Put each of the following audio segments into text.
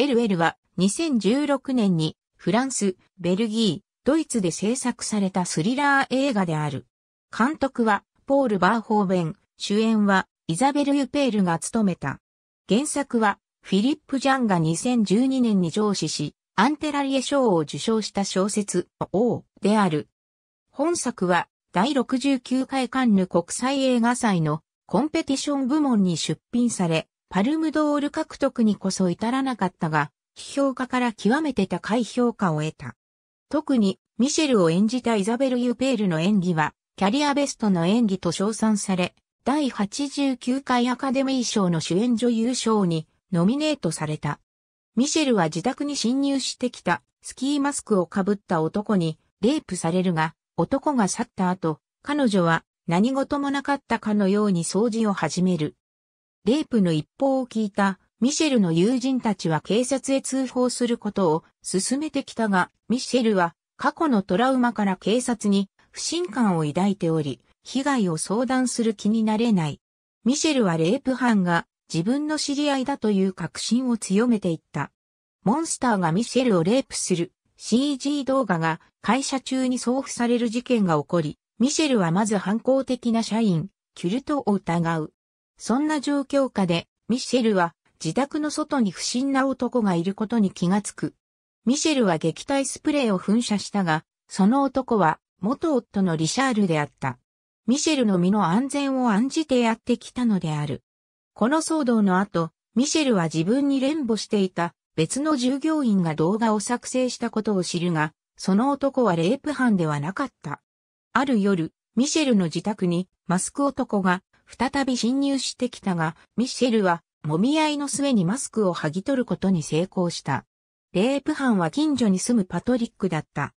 LL は2016年にフランス、ベルギー、ドイツで制作されたスリラー映画である。監督はポール・バーホーベン、主演はイザベル・ユペールが務めた。原作はフィリップ・ジャンが2012年に上司し、アンテラリエ賞を受賞した小説、王である。本作は第69回カンヌ国際映画祭のコンペティション部門に出品され、パルムドール獲得にこそ至らなかったが、批評家から極めて高い評価を得た。特に、ミシェルを演じたイザベル・ユペールの演技は、キャリアベストの演技と称賛され、第89回アカデミー賞の主演女優賞にノミネートされた。ミシェルは自宅に侵入してきたスキーマスクをかぶった男にレイプされるが、男が去った後、彼女は何事もなかったかのように掃除を始める。レイプの一報を聞いたミシェルの友人たちは警察へ通報することを進めてきたが、ミシェルは過去のトラウマから警察に不信感を抱いており、被害を相談する気になれない。ミシェルはレイプ犯が自分の知り合いだという確信を強めていった。モンスターがミシェルをレイプする CG 動画が会社中に送付される事件が起こり、ミシェルはまず反抗的な社員、キュルトを疑う。そんな状況下で、ミシェルは自宅の外に不審な男がいることに気がつく。ミシェルは撃退スプレーを噴射したが、その男は元夫のリシャールであった。ミシェルの身の安全を案じてやってきたのである。この騒動の後、ミシェルは自分に連母していた別の従業員が動画を作成したことを知るが、その男はレイプ犯ではなかった。ある夜、ミシェルの自宅にマスク男が再び侵入してきたが、ミシェルは、もみ合いの末にマスクを剥ぎ取ることに成功した。レイプ犯は近所に住むパトリックだった。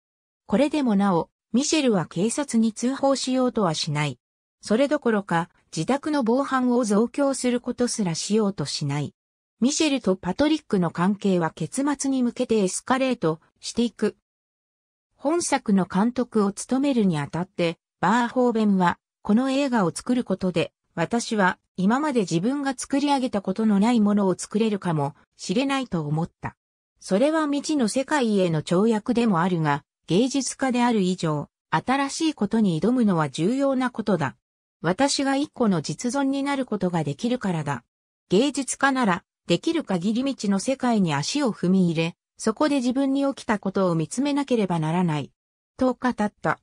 これでもなお、ミシェルは警察に通報しようとはしない。それどころか、自宅の防犯を増強することすらしようとしない。ミシェルとパトリックの関係は結末に向けてエスカレートしていく。本作の監督を務めるにあたって、バーホーベンは、この映画を作ることで、私は今まで自分が作り上げたことのないものを作れるかもしれないと思った。それは未知の世界への跳躍でもあるが、芸術家である以上、新しいことに挑むのは重要なことだ。私が一個の実存になることができるからだ。芸術家なら、できる限り未知の世界に足を踏み入れ、そこで自分に起きたことを見つめなければならない。と語った。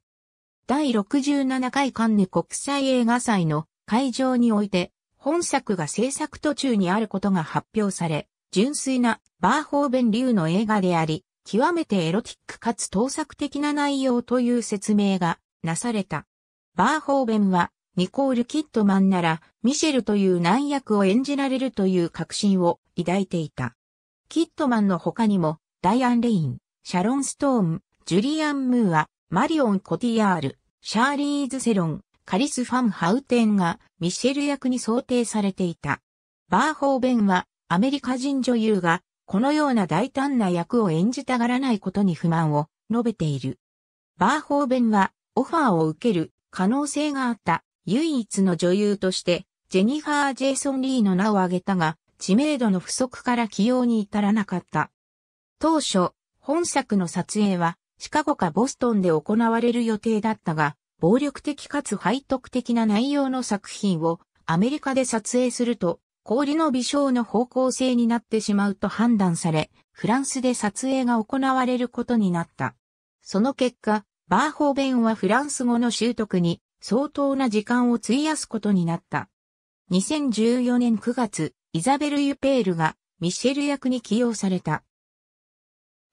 第67回カンヌ国際映画祭の会場において、本作が制作途中にあることが発表され、純粋なバーホーベン流の映画であり、極めてエロティックかつ盗作的な内容という説明がなされた。バーホーベンは、ニコール・キットマンなら、ミシェルという難役を演じられるという確信を抱いていた。キットマンの他にも、ダイアン・レイン、シャロン・ストーン、ジュリアン・ムーア、マリオン・コティアール、シャーリーズ・セロン、カリス・ファン・ハウテンがミシェル役に想定されていた。バーホーベンはアメリカ人女優がこのような大胆な役を演じたがらないことに不満を述べている。バーホーベンはオファーを受ける可能性があった唯一の女優としてジェニファー・ジェイソン・リーの名を挙げたが知名度の不足から起用に至らなかった。当初、本作の撮影はシカゴかボストンで行われる予定だったが、暴力的かつ背徳的な内容の作品をアメリカで撮影すると、氷の微笑の方向性になってしまうと判断され、フランスで撮影が行われることになった。その結果、バーホーベンはフランス語の習得に相当な時間を費やすことになった。2014年9月、イザベル・ユペールがミシェル役に起用された。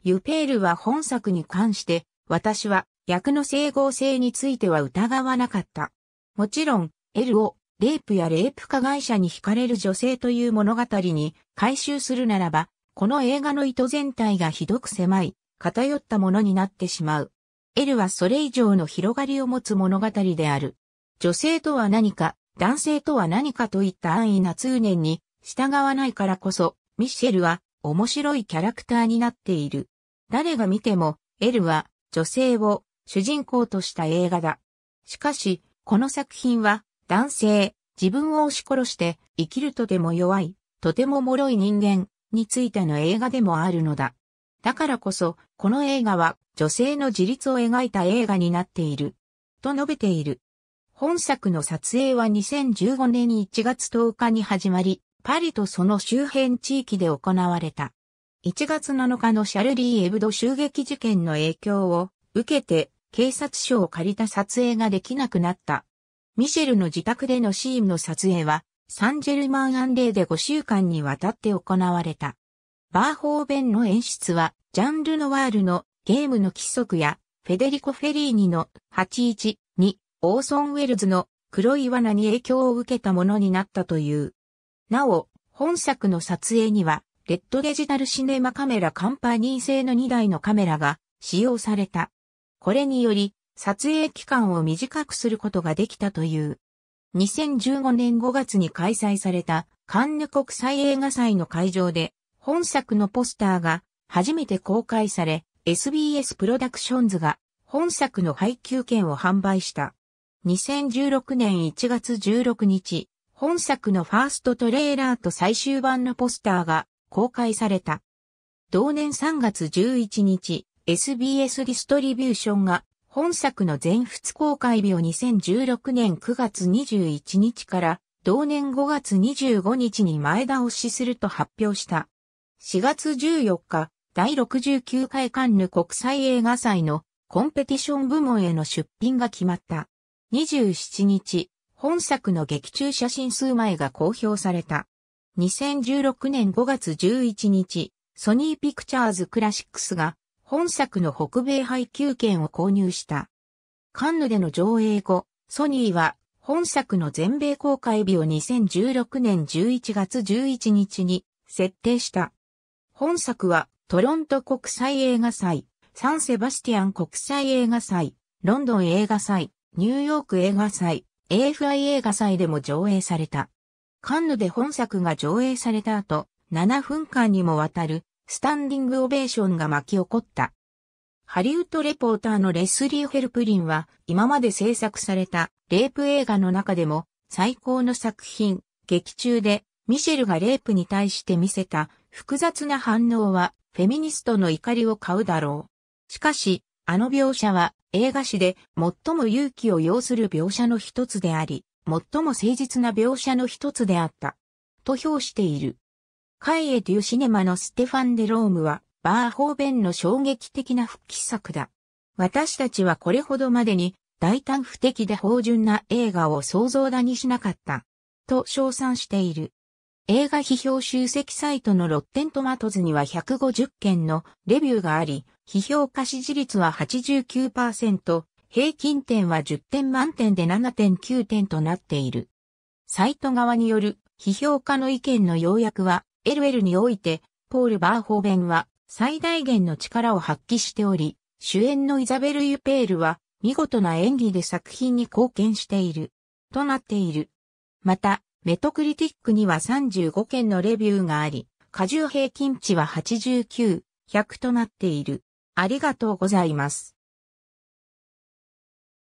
ユペールは本作に関して、私は役の整合性については疑わなかった。もちろん、L をレイプやレイプ加害者に惹かれる女性という物語に回収するならば、この映画の意図全体がひどく狭い、偏ったものになってしまう。L はそれ以上の広がりを持つ物語である。女性とは何か、男性とは何かといった安易な通念に従わないからこそ、ミッシェルは面白いキャラクターになっている。誰が見ても、L は女性を主人公とした映画だ。しかし、この作品は、男性、自分を押し殺して、生きるとても弱い、とても脆い人間、についての映画でもあるのだ。だからこそ、この映画は、女性の自立を描いた映画になっている。と述べている。本作の撮影は2015年1月10日に始まり、パリとその周辺地域で行われた。1月7日のシャルリー・エブド襲撃事件の影響を受けて警察署を借りた撮影ができなくなった。ミシェルの自宅でのシーンの撮影は、サンジェルマンアンレーで5週間にわたって行われた。バーホーベンの演出は、ジャンルノワールのゲームの規則や、フェデリコ・フェリーニの812、オーソン・ウェルズの黒い罠に影響を受けたものになったという。なお、本作の撮影には、レッドデジタルシネマカメラカンパニー製の2台のカメラが使用された。これにより、撮影期間を短くすることができたという。2015年5月に開催されたカンヌ国際映画祭の会場で本作のポスターが初めて公開され SBS プロダクションズが本作の配給券を販売した。2016年1月16日、本作のファーストトレーラーと最終版のポスターが公開された。同年3月11日、SBS ディストリビューションが本作の全仏公開日を2016年9月21日から同年5月25日に前倒しすると発表した。4月14日、第69回カンヌ国際映画祭のコンペティション部門への出品が決まった。27日、本作の劇中写真数枚が公表された。2016年5月11日、ソニーピクチャーズクラシックスが本作の北米配給権を購入した。カンヌでの上映後、ソニーは本作の全米公開日を2016年11月11日に設定した。本作はトロント国際映画祭、サンセバスティアン国際映画祭、ロンドン映画祭、ニューヨーク映画祭、AFI 映画祭でも上映された。カンヌで本作が上映された後、7分間にもわたるスタンディングオベーションが巻き起こった。ハリウッドレポーターのレスリー・フェルプリンは、今まで制作されたレイプ映画の中でも最高の作品、劇中でミシェルがレイプに対して見せた複雑な反応はフェミニストの怒りを買うだろう。しかし、あの描写は映画史で最も勇気を要する描写の一つであり、最も誠実な描写の一つであった。と評している。カイエ・デュ・シネマのステファン・デ・ロームは、バーホーベンの衝撃的な復帰作だ。私たちはこれほどまでに、大胆不敵で芳醇な映画を想像だにしなかった。と称賛している。映画批評集積サイトのロッテントマトズには150件のレビューがあり、批評家支持率は89%、平均点は10点満点で7.9点となっている。サイト側による批評家の意見の要約は LL において、ポール・バーホーベンは最大限の力を発揮しており、主演のイザベル・ユペールは見事な演技で作品に貢献している。となっている。また、メトクリティックには35件のレビューがあり、過重平均値は89、100となっている。ありがとうございます。